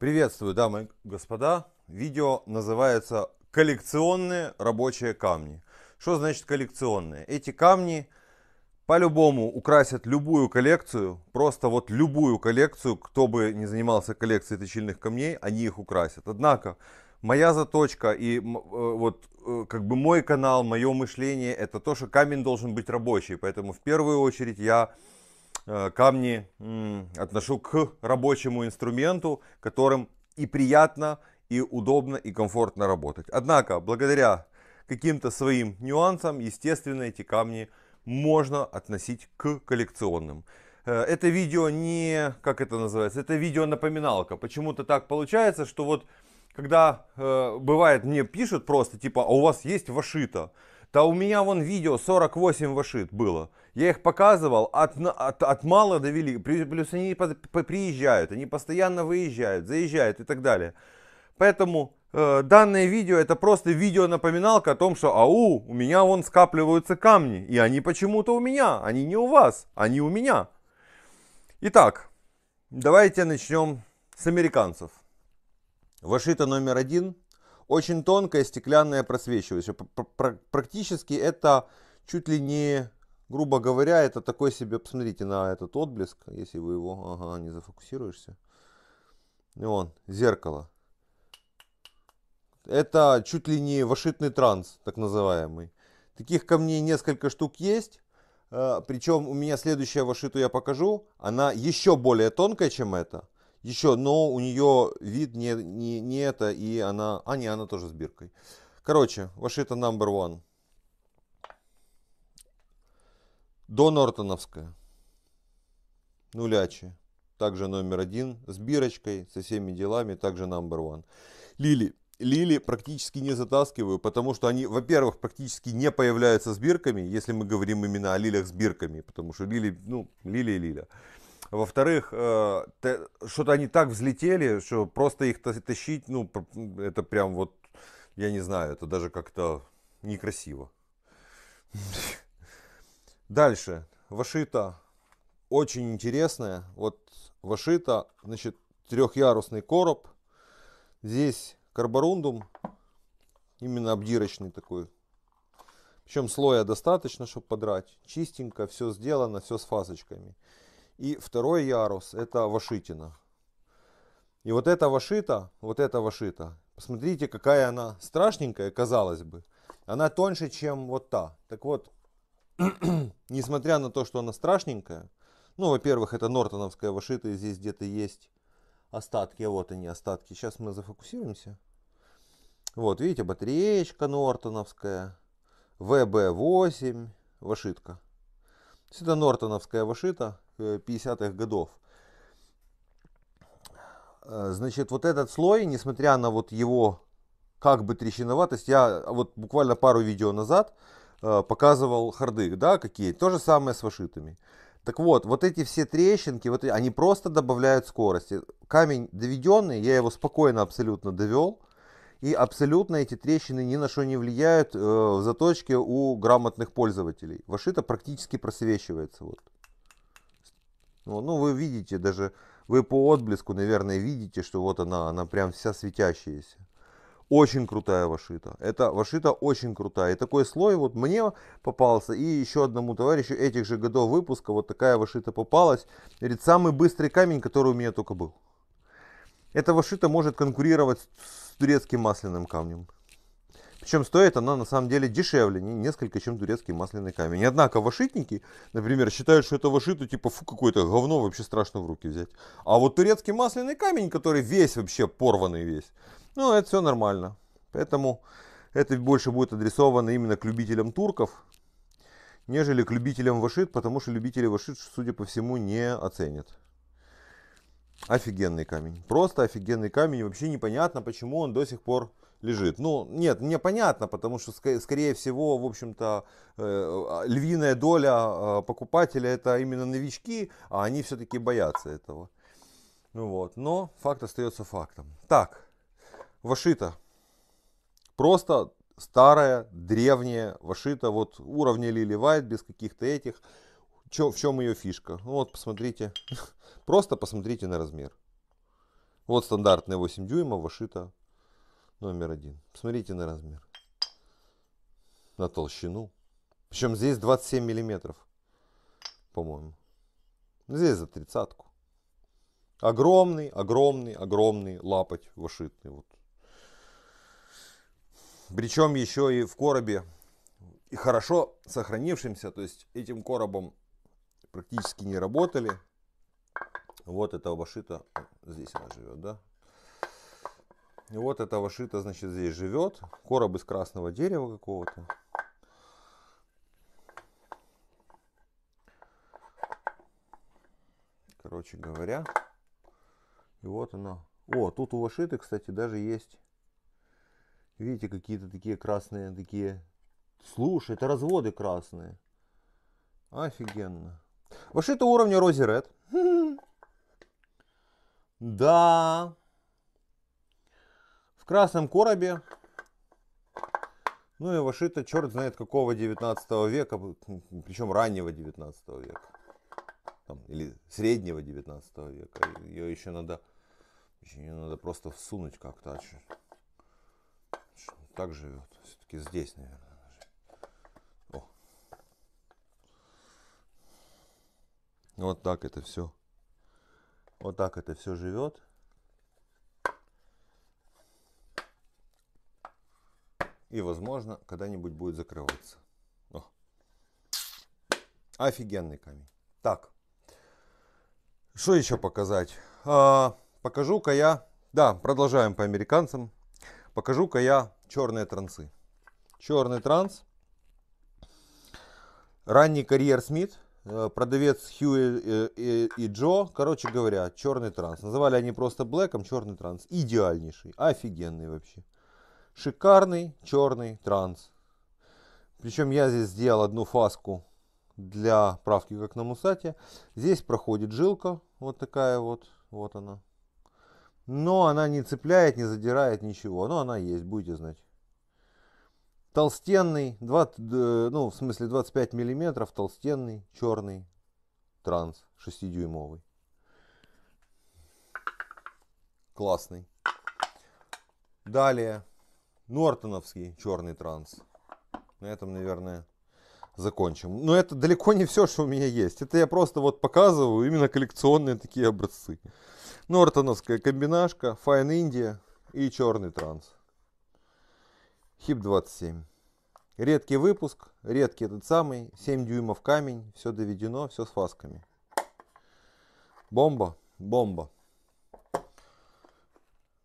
Приветствую, дамы и господа. Видео называется «Коллекционные рабочие камни». Что значит коллекционные? Эти камни по-любому украсят любую коллекцию, просто вот любую коллекцию, кто бы не занимался коллекцией точильных камней, они их украсят. Однако, моя заточка и э, вот э, как бы мой канал, мое мышление, это то, что камень должен быть рабочий. Поэтому в первую очередь я Э, камни отношу к рабочему инструменту, которым и приятно, и удобно, и комфортно работать. Однако, благодаря каким-то своим нюансам, естественно, эти камни можно относить к коллекционным. Э, это видео не, как это называется, это видео напоминалка. Почему-то так получается, что вот когда э, бывает мне пишут просто типа, а у вас есть вашита? Да у меня вон видео 48 вашит было. Я их показывал, от, от, от мала до вели. Плюс они приезжают, они постоянно выезжают, заезжают и так далее. Поэтому э, данное видео это просто видео напоминалка о том, что ау, у меня вон скапливаются камни. И они почему-то у меня, они не у вас, они у меня. Итак, давайте начнем с американцев. Вашита номер один – очень тонкая стеклянная просвечивающая. Практически это чуть ли не, грубо говоря, это такой себе, посмотрите на этот отблеск, если вы его, ага, не зафокусируешься. И Вон, зеркало. Это чуть ли не вашитный транс, так называемый. Таких камней несколько штук есть. Э, Причем у меня следующая вашиту я покажу. Она еще более тонкая, чем это еще, но у нее вид не, не, не это, и она... А, не, она тоже с биркой. Короче, Вашита number one. До Нортоновская. Нулячи. Также номер один. С бирочкой, со всеми делами. Также number one. Лили. Лили практически не затаскиваю, потому что они, во-первых, практически не появляются с бирками, если мы говорим именно о лилях с бирками, потому что лили, ну, лили и лиля. Во-вторых, э, что-то они так взлетели, что просто их тащить, ну, это прям вот, я не знаю, это даже как-то некрасиво. Дальше. Вашита. Очень интересная. Вот Вашита, значит, трехярусный короб. Здесь карборундум, именно обдирочный такой. Причем слоя достаточно, чтобы подрать. Чистенько, все сделано, все с фасочками. И второй ярус это Вашитина. И вот эта Вашита, вот эта Вашита, посмотрите, какая она страшненькая, казалось бы. Она тоньше, чем вот та. Так вот, несмотря на то, что она страшненькая, ну, во-первых, это Нортоновская Вашита, и здесь где-то есть остатки, а вот они остатки. Сейчас мы зафокусируемся. Вот, видите, батареечка Нортоновская, ВБ-8, Вашитка. Это нортоновская вашита 50-х э, годов. Э, значит, вот этот слой, несмотря на вот его как бы трещиноватость, я вот буквально пару видео назад э, показывал харды, да, какие, то же самое с вашитами. Так вот, вот эти все трещинки, вот они просто добавляют скорости. Камень доведенный, я его спокойно абсолютно довел и абсолютно эти трещины ни на что не влияют э, в заточке у грамотных пользователей. Вашита практически просвечивается. Вот. Ну, вы видите, даже вы по отблеску, наверное, видите, что вот она, она прям вся светящаяся. Очень крутая вашита. Это вашита очень крутая. И такой слой вот мне попался, и еще одному товарищу этих же годов выпуска вот такая вашита попалась. Говорит, самый быстрый камень, который у меня только был. Эта вашита может конкурировать с турецким масляным камнем. Причем стоит она на самом деле дешевле, несколько, чем турецкий масляный камень. Однако вошитники, например, считают, что это вошито типа фу какое-то говно, вообще страшно в руки взять. А вот турецкий масляный камень, который весь вообще порванный весь, ну это все нормально. Поэтому это больше будет адресовано именно к любителям турков, нежели к любителям вошит, потому что любители вошит, судя по всему, не оценят. Офигенный камень. Просто офигенный камень. Вообще непонятно, почему он до сих пор лежит. Ну, нет, мне понятно, потому что, скорее всего, в общем-то, э, а, львиная доля а, покупателя это именно новички, а они все-таки боятся этого. Ну вот, но факт остается фактом. Так, Вашита. Просто старая, древняя Вашита, вот уровня Лили Вайт, без каких-то этих. Че, в чем ее фишка? Ну вот, посмотрите. Просто посмотрите на размер. Вот стандартная 8 дюймов, вышита номер один. Посмотрите на размер. На толщину. Причем здесь 27 миллиметров, по-моему. Здесь за тридцатку. Огромный, огромный, огромный лапоть вышитный. Вот. Причем еще и в коробе, и хорошо сохранившимся, то есть этим коробом практически не работали. Вот эта вашита, здесь она живет, да? И вот эта вашита, значит, здесь живет. Короб из красного дерева какого-то. Короче говоря. И вот она. О, тут у вашиты, кстати, даже есть, видите, какие-то такие красные, такие... Слушай, это разводы красные. Офигенно. Вашита уровня Рози Ред. Да. В красном коробе. Ну и вошито черт знает какого 19 века, причем раннего 19 века. Там, или среднего 19 века. Ее еще надо, еще ее надо просто всунуть как-то. А так живет. Все-таки здесь, наверное. Вот так это все. Вот так это все живет. И, возможно, когда-нибудь будет закрываться. О. Офигенный камень. Так. Что еще показать? А, покажу-ка я... Да, продолжаем по американцам. Покажу-ка я черные трансы. Черный транс. Ранний карьер Смит. Э, продавец Хью э, и, и Джо, короче говоря, черный транс. Называли они просто блэком, черный транс. Идеальнейший, офигенный вообще. Шикарный черный транс. Причем я здесь сделал одну фаску для правки, как на мусате. Здесь проходит жилка, вот такая вот, вот она. Но она не цепляет, не задирает ничего, но она есть, будете знать. Толстенный, 20, э, ну, в смысле 25 миллиметров, толстенный, черный транс 6-дюймовый. Классный. Далее, Нортоновский черный транс. На этом, наверное, закончим. Но это далеко не все, что у меня есть. Это я просто вот показываю именно коллекционные такие образцы. Нортоновская комбинашка, Fine India и черный транс. ХИП-27. Редкий выпуск, редкий этот самый, 7 дюймов камень, все доведено, все с фасками. Бомба, бомба.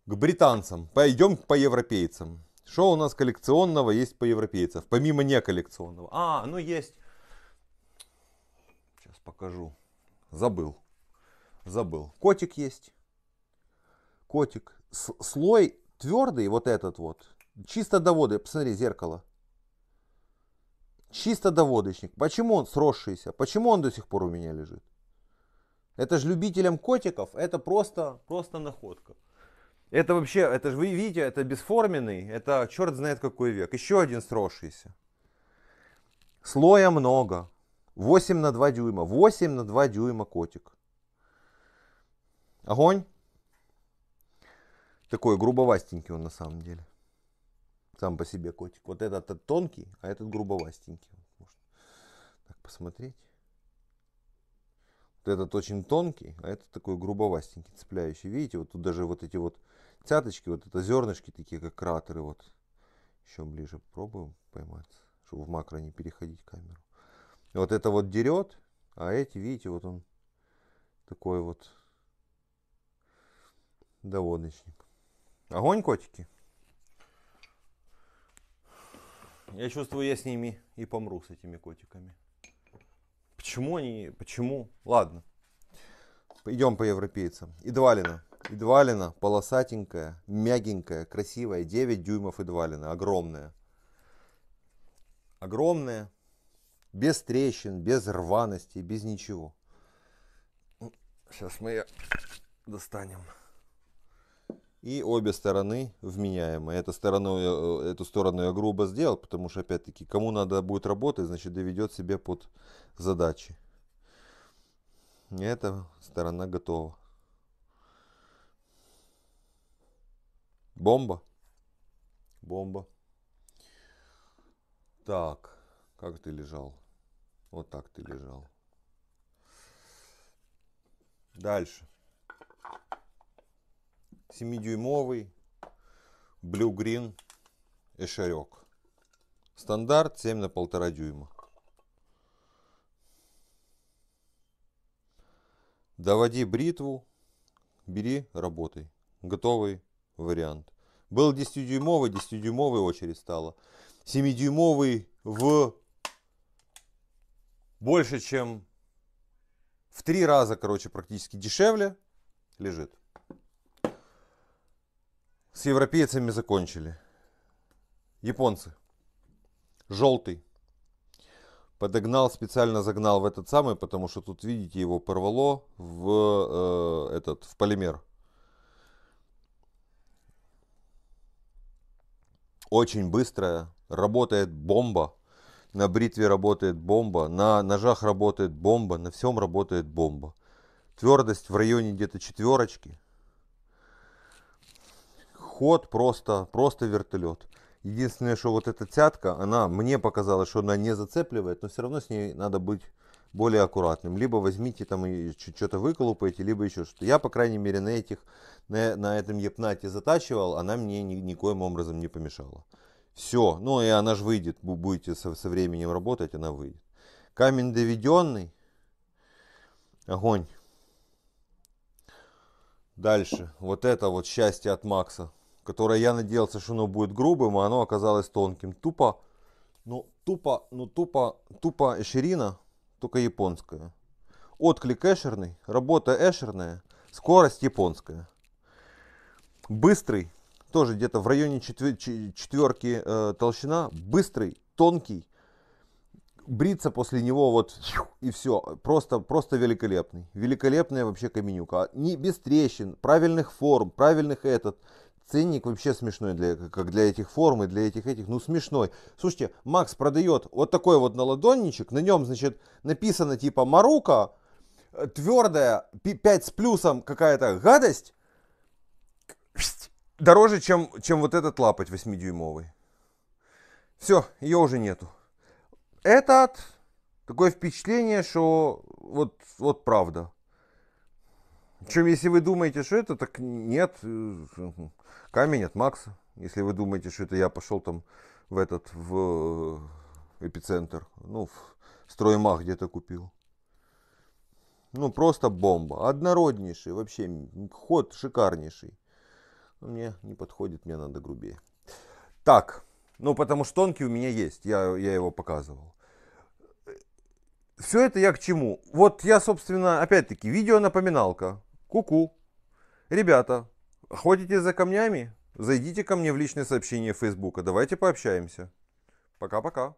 К британцам. Пойдем по европейцам. Что у нас коллекционного есть по европейцев помимо неколлекционного? А, ну есть. Сейчас покажу. Забыл. Забыл. Котик есть. Котик. С слой твердый, вот этот вот, Чисто доводы. Посмотри, зеркало. Чисто доводочник. Почему он сросшийся? Почему он до сих пор у меня лежит? Это же любителям котиков, это просто, просто находка. Это вообще, это же вы видите, это бесформенный, это черт знает какой век. Еще один сросшийся. Слоя много. 8 на 2 дюйма. 8 на 2 дюйма котик. Огонь. Такой грубовастенький он на самом деле сам по себе котик. Вот этот тонкий, а этот грубовастенький. Можно так посмотреть. Вот этот очень тонкий, а этот такой грубовастенький, цепляющий. Видите, вот тут даже вот эти вот цяточки, вот это зернышки такие, как кратеры. Вот еще ближе пробуем поймать, чтобы в макро не переходить камеру. Вот это вот дерет, а эти, видите, вот он такой вот доводочник. Огонь, котики! Я чувствую, я с ними и помру, с этими котиками. Почему они, почему? Ладно. Идем по европейцам. Идвалина. Идвалина полосатенькая, мягенькая, красивая. 9 дюймов Идвалина. Огромная. Огромная. Без трещин, без рваности, без ничего. Сейчас мы ее достанем и обе стороны вменяемые. Эту сторону, э, эту сторону я грубо сделал, потому что, опять-таки, кому надо будет работать, значит, доведет себе под задачи. И эта сторона готова. Бомба? Бомба. Так, как ты лежал? Вот так ты лежал. Дальше. 7-дюймовый Blue Green эшарек, Стандарт 7 на 1,5 дюйма. Доводи бритву, бери, работай. Готовый вариант. Был 10-дюймовый, 10-дюймовый очередь стала. 7-дюймовый в больше, чем в три раза, короче, практически дешевле лежит. С европейцами закончили. Японцы. Желтый. Подогнал, специально загнал в этот самый, потому что тут, видите, его порвало в, э, этот, в полимер. Очень быстрая. Работает бомба. На бритве работает бомба. На ножах работает бомба. На всем работает бомба. Твердость в районе где-то четверочки ход просто, просто вертолет. Единственное, что вот эта тятка, она мне показалось что она не зацепливает, но все равно с ней надо быть более аккуратным. Либо возьмите там и что-то выколупаете, либо еще что-то. Я, по крайней мере, на этих, на, на этом епнате затачивал, она мне ни, никоим образом не помешала. Все, ну и она же выйдет, вы будете со, со временем работать, она выйдет. Камень доведенный, огонь. Дальше, вот это вот счастье от Макса которое я надеялся, что оно будет грубым, а оно оказалось тонким. Тупо, ну тупо, ну тупо, тупо ширина только японская. Отклик эшерный, работа эшерная, скорость японская. Быстрый, тоже где-то в районе четвер четверки э, толщина, быстрый, тонкий, бриться после него вот и все. Просто, просто великолепный. Великолепная вообще каменюка. А, не, без трещин, правильных форм, правильных этот ценник вообще смешной, для, как для этих форм и для этих этих, ну смешной. Слушайте, Макс продает вот такой вот на ладонничек, на нем, значит, написано типа Марука, э, твердая, 5 с плюсом какая-то гадость, дороже, чем, чем вот этот лапать 8-дюймовый. Все, ее уже нету. Этот, такое впечатление, что вот, вот правда. Причем, если вы думаете, что это, так нет, э, камень от Макса. Если вы думаете, что это я пошел там в этот, в э, эпицентр, ну, в строймах где-то купил. Ну, просто бомба. Однороднейший вообще, ход шикарнейший. Мне не подходит, мне надо грубее. Так, ну, потому что тонкий у меня есть, я, я его показывал. Э, Все это я к чему? Вот я, собственно, опять-таки, видео напоминалка. Ку-ку. Ребята, ходите за камнями? Зайдите ко мне в личное сообщение Фейсбука, давайте пообщаемся. Пока-пока.